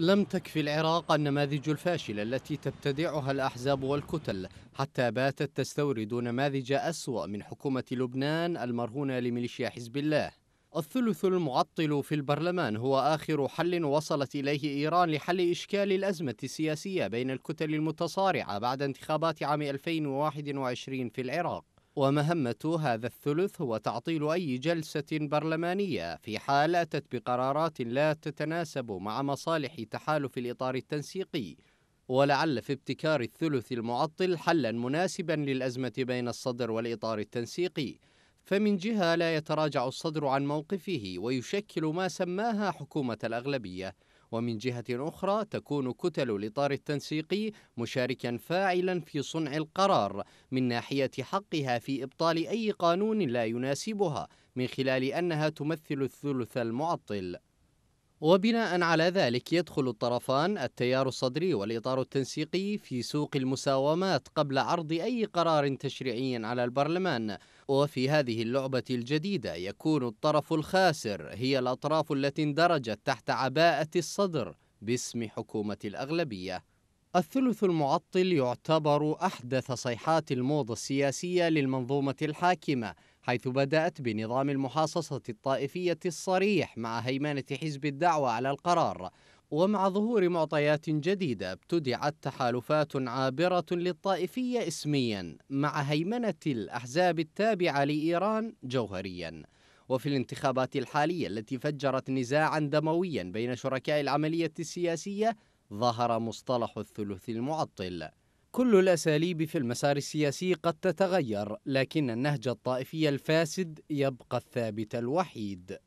لم تكفي العراق النماذج الفاشلة التي تبتدعها الأحزاب والكتل حتى باتت تستورد نماذج أسوأ من حكومة لبنان المرهونة لميليشيا حزب الله الثلث المعطل في البرلمان هو آخر حل وصلت إليه إيران لحل إشكال الأزمة السياسية بين الكتل المتصارعة بعد انتخابات عام 2021 في العراق ومهمة هذا الثلث هو تعطيل أي جلسة برلمانية في حال أتت بقرارات لا تتناسب مع مصالح تحالف الإطار التنسيقي ولعل في ابتكار الثلث المعطل حلا مناسبا للأزمة بين الصدر والإطار التنسيقي فمن جهة لا يتراجع الصدر عن موقفه ويشكل ما سماها حكومة الأغلبية ومن جهة أخرى تكون كتل الإطار التنسيقي مشاركا فاعلا في صنع القرار من ناحية حقها في إبطال أي قانون لا يناسبها من خلال أنها تمثل الثلث المعطل وبناء على ذلك يدخل الطرفان التيار الصدري والإطار التنسيقي في سوق المساومات قبل عرض أي قرار تشريعي على البرلمان وفي هذه اللعبة الجديدة يكون الطرف الخاسر هي الأطراف التي اندرجت تحت عباءة الصدر باسم حكومة الأغلبية الثلث المعطل يعتبر أحدث صيحات الموضة السياسية للمنظومة الحاكمة حيث بدأت بنظام المحاصصة الطائفية الصريح مع هيمنة حزب الدعوة على القرار ومع ظهور معطيات جديدة ابتدعت تحالفات عابرة للطائفية اسميا مع هيمنة الأحزاب التابعة لإيران جوهريا وفي الانتخابات الحالية التي فجرت نزاعا دمويا بين شركاء العملية السياسية ظهر مصطلح الثلث المعطل كل الأساليب في المسار السياسي قد تتغير لكن النهج الطائفي الفاسد يبقى الثابت الوحيد